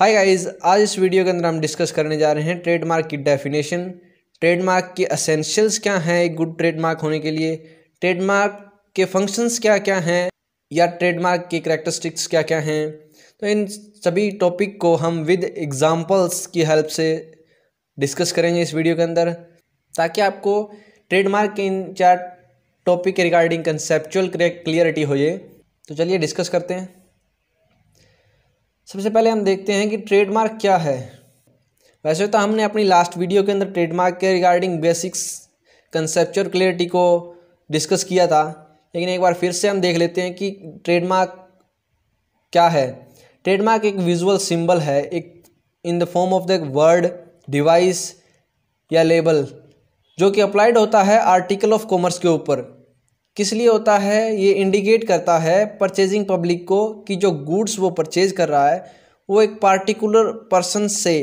hi guys आज इस video के अंदर हम डिस्कस करने जा रहे हैं ट्रेडमार्क की डेफिनेशन ट्रेडमार्क के असेंशियल्स क्या हैं एक गुड ट्रेडमार्क होने के लिए ट्रेडमार्क के फंक्शंस क्या क्या हैं या ट्रेडमार्क के करेक्टरिस्टिक्स क्या क्या हैं तो इन सभी टॉपिक को हम विद एग्जाम्पल्स की हेल्प से डिस्कस करेंगे इस वीडियो के अंदर ताकि आपको ट्रेडमार्क के इन चार टॉपिक के रिगार्डिंग कंसेप्चुअल क्लियरिटी हो जाए तो चलिए डिस्कस करते हैं सबसे पहले हम देखते हैं कि ट्रेडमार्क क्या है वैसे तो हमने अपनी लास्ट वीडियो के अंदर ट्रेडमार्क के रिगार्डिंग बेसिक्स कंसेप्चुअल क्लियरिटी को डिस्कस किया था लेकिन एक बार फिर से हम देख लेते हैं कि ट्रेडमार्क क्या है ट्रेडमार्क एक विजुअल सिंबल है एक in the form of the word device या लेबल जो कि अप्लाइड होता है आर्टिकल ऑफ कॉमर्स के ऊपर किस लिए होता है ये इंडिकेट करता है परचेजिंग पब्लिक को कि जो गुड्स वो परचेज कर रहा है वो एक पार्टिकुलर पर्सन से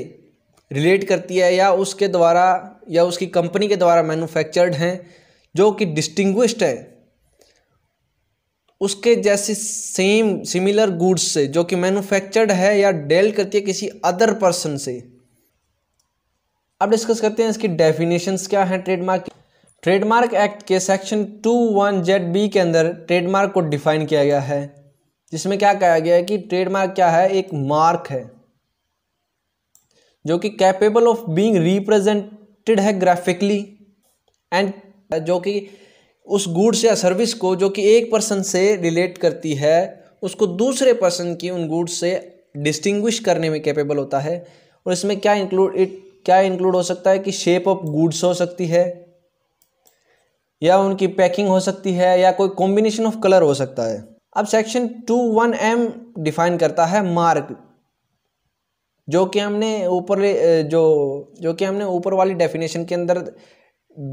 रिलेट करती है या उसके द्वारा या उसकी कंपनी के द्वारा मैन्युफैक्चर्ड हैं जो कि डिस्टिंग्विश्ड है उसके जैसे सेम सिमिलर गुड्स से जो कि मैन्युफैक्चर्ड है या डेल करती है किसी अदर पर्सन से अब डिस्कस करते हैं इसकी डेफिनेशंस क्या हैं ट्रेडमार्क की ट्रेडमार्क एक्ट के section two one Z B के अंदर ट्रेडमार्क को डिफाइन किया गया है जिसमें क्या कहा गया है कि ट्रेडमार्क क्या है एक मार्क है जो कि कैपेबल ऑफ बीइंग रिप्रेजेंटेड है ग्राफिकली एंड जो कि उस गुड्स या सर्विस को जो कि एक पर्सन से रिलेट करती है उसको दूसरे पर्सन की उन गुड्स से डिस्टिंग्विश करने में कैपेबल होता है और इसमें क्या इंक्लूड इट क्या इंक्लूड हो सकता है कि शेप ऑफ गुड्स हो सकती है या उनकी पैकिंग हो सकती है या कोई कॉम्बिनेशन ऑफ कलर हो सकता है अब section two one M define करता है मार्क जो कि हमने ऊपर जो जो कि हमने ऊपर वाली डेफिनेशन के अंदर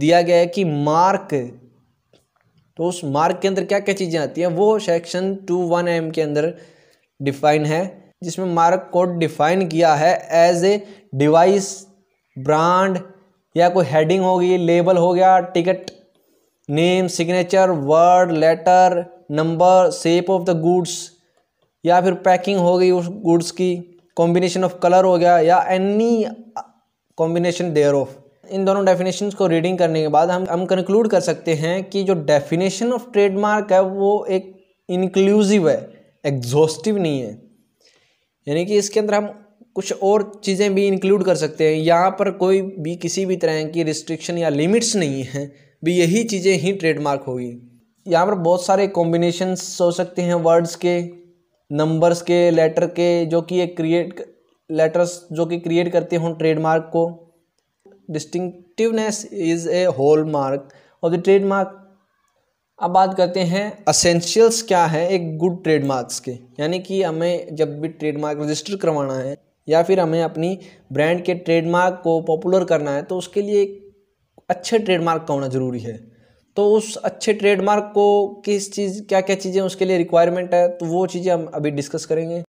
दिया गया है कि मार्क तो उस मार्क के अंदर क्या क्या चीज़ें आती हैं वो सेक्शन टू वन एम के अंदर डिफाइन है जिसमें मार्क को डिफाइन किया है एज ए डिवाइस ब्रांड या कोई हेडिंग हो गई लेबल हो गया ticket name signature word letter number shape of the goods या फिर पैकिंग हो गई उस गुड्स की कॉम्बिनेशन ऑफ कलर हो गया या एनी कॉम्बिनेशन देयर ऑफ इन दोनों डेफिनेशंस को रीडिंग करने के बाद हम हम कंक्लूड कर सकते हैं कि जो डेफिनेशन ऑफ ट्रेडमार्क है वो एक इंक्लूसिव है एग्जॉस्टिव नहीं है यानी कि इसके अंदर हम कुछ और चीज़ें भी इंक्लूड कर सकते हैं यहाँ पर कोई भी किसी भी तरह की रिस्ट्रिक्शन या लिमिट्स नहीं है भी यही चीज़ें ही ट्रेडमार्क होगी यहाँ पर बहुत सारे कॉम्बिनेशंस हो सकते हैं वर्ड्स के नंबर्स के लेटर के जो कि एक क्रिएट लेटर्स जो कि क्रिएट करते हों ट्रेडमार्क को distinctiveness is a whole mark of the trademark अब बात करते हैं असेंशियल्स क्या है एक गुड ट्रेडमार्क्स के यानी कि हमें जब भी ट्रेडमार्क रजिस्टर करवाना है या फिर हमें अपनी ब्रांड के ट्रेडमार्क को पॉपुलर करना है तो उसके लिए अच्छे ट्रेडमार्क का होना ज़रूरी है तो उस अच्छे ट्रेडमार्क को किस चीज़ क्या क्या चीज़ें उसके लिए रिक्वायरमेंट है तो वो चीज़ें हम अभी डिस्कस करेंगे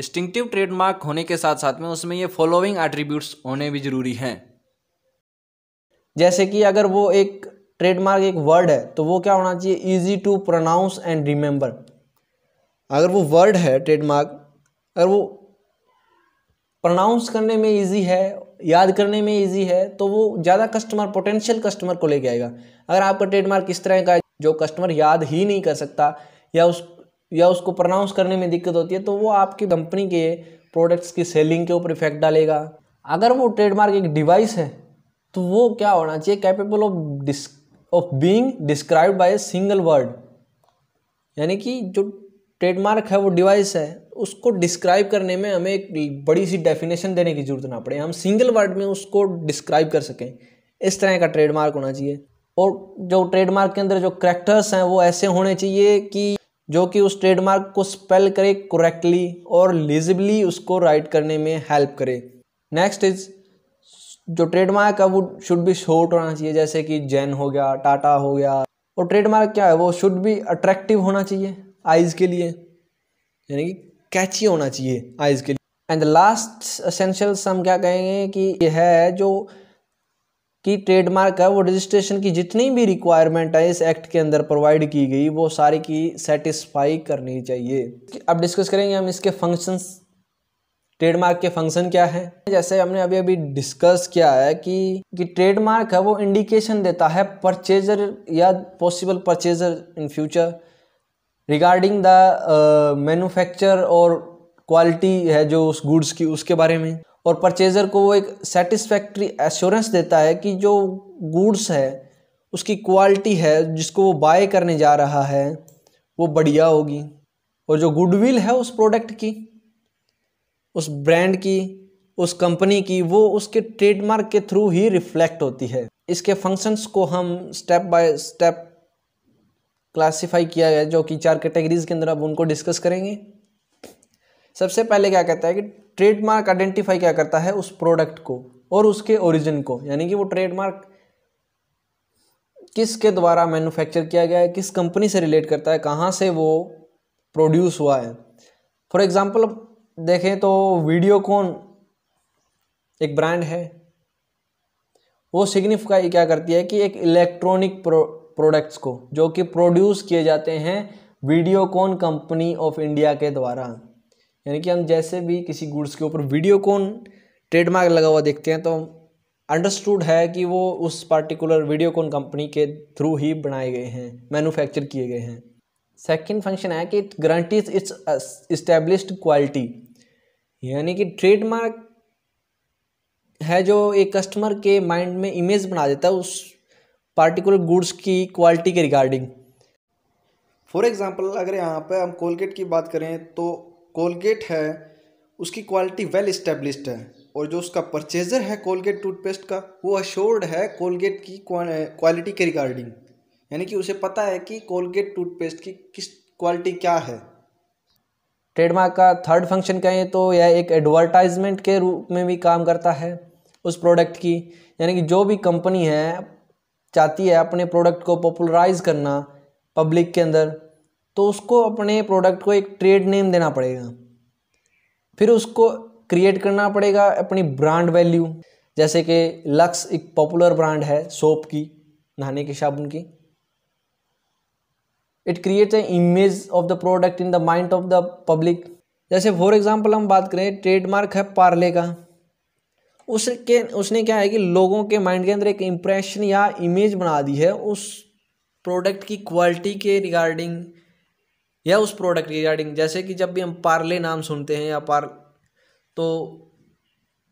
डिस्टिंक्टिव ट्रेडमार्क होने के साथ साथ में उसमें ये फॉलोइंग एट्रीब्यूट्स होने भी ज़रूरी हैं जैसे कि अगर वो एक ट्रेडमार्क एक वर्ड है तो वो क्या होना चाहिए easy to pronounce and remember अगर वो वर्ड है ट्रेडमार्क अगर वो प्रनाउंस करने में ईजी है याद करने में ईजी है तो वो ज़्यादा कस्टमर पोटेंशियल कस्टमर को लेके आएगा अगर आपका ट्रेडमार्क इस तरह का है जो कस्टमर याद ही नहीं कर सकता या उस या उसको प्रनाउंस करने में दिक्कत होती है तो वो आपकी कंपनी के प्रोडक्ट्स की सेलिंग के ऊपर इफेक्ट डालेगा अगर वो ट्रेडमार्क एक डिवाइस है तो वो क्या होना चाहिए capable of dis of being describe by a single word यानी कि जो ट्रेडमार्क है वो डिवाइस है उसको डिस्क्राइब करने में हमें एक बड़ी सी डेफिनेशन देने की ज़रूरत ना पड़े हम सिंगल वर्ड में उसको डिस्क्राइब कर सकें इस तरह का ट्रेडमार्क होना चाहिए और जो ट्रेडमार्क के अंदर जो करेक्टर्स हैं वो ऐसे होने चाहिए कि जो कि उस ट्रेडमार्क को स्पेल करे करेक्टली और लिजिबली उसको राइट करने में हेल्प करे नेक्स्ट इज जो ट्रेडमार्क है वो शुड बी शॉर्ट होना चाहिए जैसे कि जैन हो गया टाटा हो गया और ट्रेडमार्क क्या है वो शुड बी अट्रैक्टिव होना चाहिए आइज़ के लिए यानी कि कैची होना चाहिए आइज़ के लिए एंड द लास्ट असेंशियल्स हम क्या कहेंगे कि यह है जो कि ट्रेडमार्क है वो रजिस्ट्रेशन की जितनी भी रिक्वायरमेंट है इस एक्ट के अंदर प्रोवाइड की गई वो सारी की सेटिस्फाई करनी चाहिए अब डिस्कस करेंगे हम इसके फंक्शंस ट्रेडमार्क के फंक्शन क्या है जैसे हमने अभी अभी डिस्कस किया है कि कि ट्रेडमार्क है वो इंडिकेशन देता है परचेजर या possible purchaser in future regarding the manufacture और क्वालिटी है जो उस गुड्स की उसके बारे में और परचेज़र को वो एक सेटिस्फैक्ट्री एश्योरेंस देता है कि जो गुड्स है उसकी क्वालिटी है जिसको वो बाय करने जा रहा है वो बढ़िया होगी और जो गुडविल है उस प्रोडक्ट की उस ब्रांड की उस कंपनी की वो उसके ट्रेडमार्क के थ्रू ही रिफ्लेक्ट होती है इसके फंक्शंस को हम स्टेप बाय स्टेप क्लासीफाई किया गया जो कि चार कैटेगरीज के अंदर अब उनको डिस्कस करेंगे सबसे पहले क्या कहता है कि ट्रेडमार्क आइडेंटिफाई क्या करता है उस प्रोडक्ट को और उसके ओरिजिन को यानी कि वो ट्रेडमार्क किसके द्वारा मैन्युफैक्चर किया गया है किस कंपनी से रिलेट करता है कहाँ से वो प्रोड्यूस हुआ है फॉर एग्ज़ाम्पल देखें तो वीडियोकॉन एक ब्रांड है वो सिग्निफाई क्या करती है कि एक इलेक्ट्रॉनिक प्रो प्रोडक्ट्स को जो कि प्रोड्यूस किए जाते हैं वीडियोकॉन कंपनी ऑफ इंडिया के द्वारा यानी कि हम जैसे भी किसी गुड्स के ऊपर वीडियोकॉन ट्रेडमार्क लगा हुआ देखते हैं तो अंडरस्टूड है कि वो उस पार्टिकुलर वीडियोकॉन कंपनी के थ्रू ही बनाए गए हैं मैन्युफैक्चर किए गए हैं सेकंड फंक्शन है कि it guarantees its established quality यानी कि ट्रेडमार्क है जो एक कस्टमर के माइंड में इमेज बना देता है उस पार्टिकुलर गुड्स की क्वालिटी के रिगार्डिंग फॉर एग्ज़ाम्पल अगर यहाँ पर हम कोलगेट की बात करें तो कोलगेट है उसकी क्वालिटी वेल इस्टेब्लिश्ड है और जो उसका परचेजर है कोलगेट टूथपेस्ट का वो अशोर्ड है कोलगेट की क्वालिटी के रिगार्डिंग यानी कि उसे पता है कि कोलगेट टूथपेस्ट की किस क्वालिटी क्या है ट्रेडमार्क का थर्ड फंक्शन कहें तो यह एक एडवर्टाइजमेंट के रूप में भी काम करता है उस प्रोडक्ट की यानी कि जो भी कंपनी है चाहती है अपने प्रोडक्ट को पॉपुलराइज करना पब्लिक के अंदर तो उसको अपने प्रोडक्ट को एक ट्रेड नेम देना पड़ेगा फिर उसको क्रिएट करना पड़ेगा अपनी ब्रांड वैल्यू जैसे कि लक्स एक पॉपुलर ब्रांड है सोप की नहाने के साबुन की it creates a image of the product in the mind of the public जैसे फॉर एग्जांपल हम बात करें ट्रेडमार्क है पार्ले का उसके उसने क्या है कि लोगों के माइंड के अंदर एक इम्प्रेशन या इमेज बना दी है उस प्रोडक्ट की क्वालिटी के रिगार्डिंग या उस प्रोडक्ट के रिगार्डिंग जैसे कि जब भी हम पार्ले नाम सुनते हैं या पार तो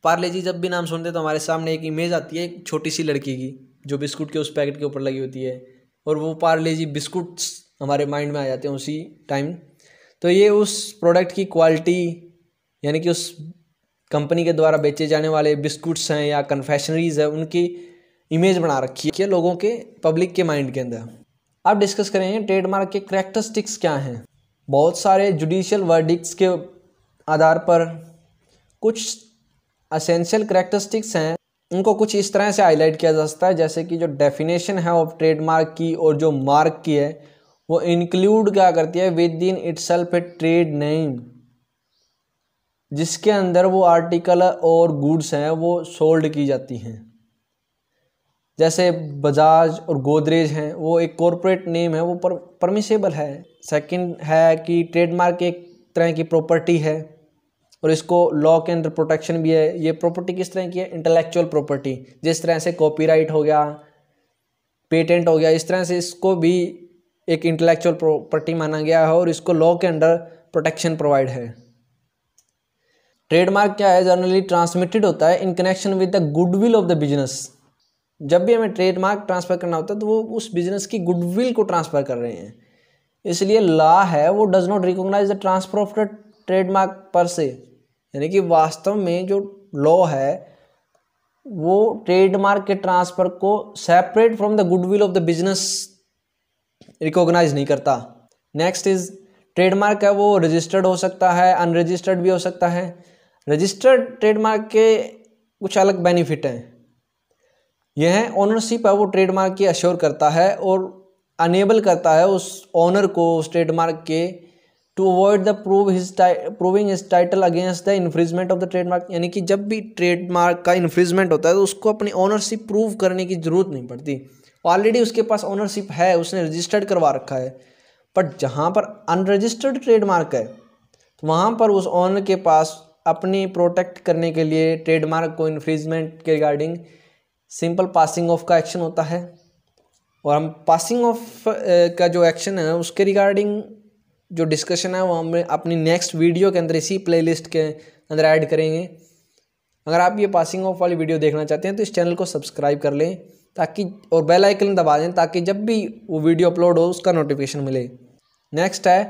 पार्ले जी जब भी नाम सुनते हैं तो हमारे सामने एक इमेज आती है एक छोटी सी लड़की की जो बिस्कुट के उस पैकेट के ऊपर लगी होती है और वो पार्ले जी बिस्कुट्स हमारे माइंड में आ जाते हैं उसी टाइम तो ये उस प्रोडक्ट की क्वालिटी यानी कि उस कंपनी के द्वारा बेचे जाने वाले बिस्कुट्स हैं या कन्फेशनरीज़ हैं उनकी इमेज बना रखी है लोगों के पब्लिक के माइंड के अंदर अब डिस्कस करेंगे ट्रेडमार्क के करेक्टरिस्टिक्स क्या हैं बहुत सारे जुडिशियल वर्डिक्स के आधार पर कुछ असेंशियल करेक्टरिस्टिक्स हैं उनको कुछ इस तरह से हाईलाइट किया जा सकता है जैसे कि जो डेफिनेशन है ऑफ ट्रेडमार्क की और जो मार्क की है वो इंक्लूड क्या करती है within itself a trade name जिसके अंदर वो आर्टिकल और गुड्स हैं वो सोल्ड की जाती हैं जैसे बजाज और गोदरेज हैं वो एक कॉरपोरेट नेम है वो परमिशेबल है सेकंड है कि ट्रेडमार्क एक तरह की प्रॉपर्टी है और इसको लॉ के अंदर प्रोटेक्शन भी है ये प्रॉपर्टी किस तरह की है इंटेलेक्चुअल प्रॉपर्टी जिस तरह से कॉपीराइट हो गया पेटेंट हो गया इस तरह से इसको भी एक इंटेलेक्चुअल प्रॉपर्टी माना गया है और इसको लॉ के अंडर प्रोटेक्शन प्रोवाइड है ट्रेडमार्क क्या है जनरली ट्रांसमिटेड होता है in connection with the goodwill of the business जब भी हमें ट्रेडमार्क ट्रांसफ़र करना होता है तो वो उस बिजनेस की गुडविल को ट्रांसफ़र कर रहे हैं इसलिए लॉ है वो does not recognise the transfer of the trademark per se यानी कि वास्तव में जो लॉ है वो ट्रेडमार्क के ट्रांसफ़र को separate from the goodwill of the business recognise नहीं करता नेक्स्ट इज़ ट्रेडमार्क है वो रजिस्टर्ड हो सकता है अनरजिस्टर्ड भी हो सकता है रजिस्टर्ड ट्रेडमार्क के कुछ अलग बेनिफिट हैं यह है ओनरशिप है वो ट्रेडमार्क की अश्योर करता है और अनेबल करता है उस ओनर को उस ट्रेडमार्क के to avoid the prove his proving his title against the infringement of the trademark यानी कि जब भी ट्रेडमार्क का इन्फ्रिजमेंट होता है तो उसको अपनी ओनरशिप प्रूव करने की ज़रूरत नहीं पड़ती ऑलरेडी उसके पास ओनरशिप है उसने रजिस्टर्ड करवा रखा है बट जहाँ पर अनरजिस्टर्ड ट्रेडमार्क है तो वहाँ पर उस ओनर के पास अपने प्रोटेक्ट करने के लिए ट्रेडमार्क को इन्फ्रीजमेंट के रिगार्डिंग सिंपल पासिंग ऑफ का एक्शन होता है और हम पासिंग ऑफ का जो एक्शन है उसके रिगार्डिंग जो डिस्कशन है वो हम अपनी नेक्स्ट वीडियो के अंदर इसी प्लेलिस्ट के अंदर ऐड करेंगे अगर आप ये पासिंग ऑफ वाली वीडियो देखना चाहते हैं तो इस चैनल को सब्सक्राइब कर लें ताकि और बेल आइकन दबा दें ताकि जब भी वो वीडियो अपलोड हो उसका नोटिफिकेशन मिले नेक्स्ट है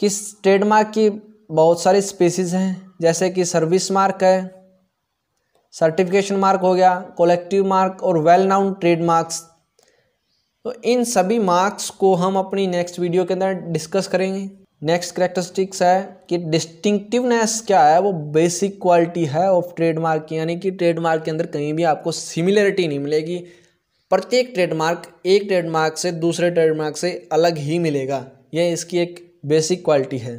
किस ट्रेडमार्क की बहुत सारी स्पीसीज हैं जैसे कि सर्विस मार्क है सर्टिफिकेशन मार्क हो गया कलेक्टिव मार्क और वेल नाउन ट्रेड मार्क्स तो इन सभी मार्क्स को हम अपनी नेक्स्ट वीडियो के अंदर डिस्कस करेंगे नेक्स्ट करेक्टरिस्टिक्स है कि डिस्टिंक्टिवनेस क्या है वो बेसिक क्वालिटी है ऑफ ट्रेडमार्क की यानी कि ट्रेडमार्क के अंदर कहीं भी आपको सिमिलरिटी नहीं मिलेगी प्रत्येक ट्रेडमार्क एक ट्रेडमार्क से दूसरे ट्रेडमार्क से अलग ही मिलेगा यह इसकी एक बेसिक क्वालिटी है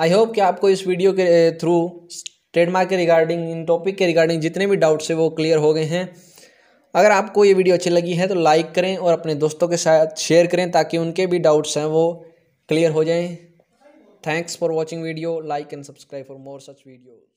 आई होप कि आपको इस वीडियो के थ्रू eh, ट्रेडमार्क के रिगार्डिंग इन टॉपिक के रिगार्डिंग जितने भी डाउट्स है वो क्लियर हो गए हैं अगर आपको ये वीडियो अच्छी लगी है तो लाइक करें और अपने दोस्तों के साथ शेयर करें ताकि उनके भी डाउट्स हैं वो क्लियर हो जाएं thanks for watching video like and subscribe for more such videos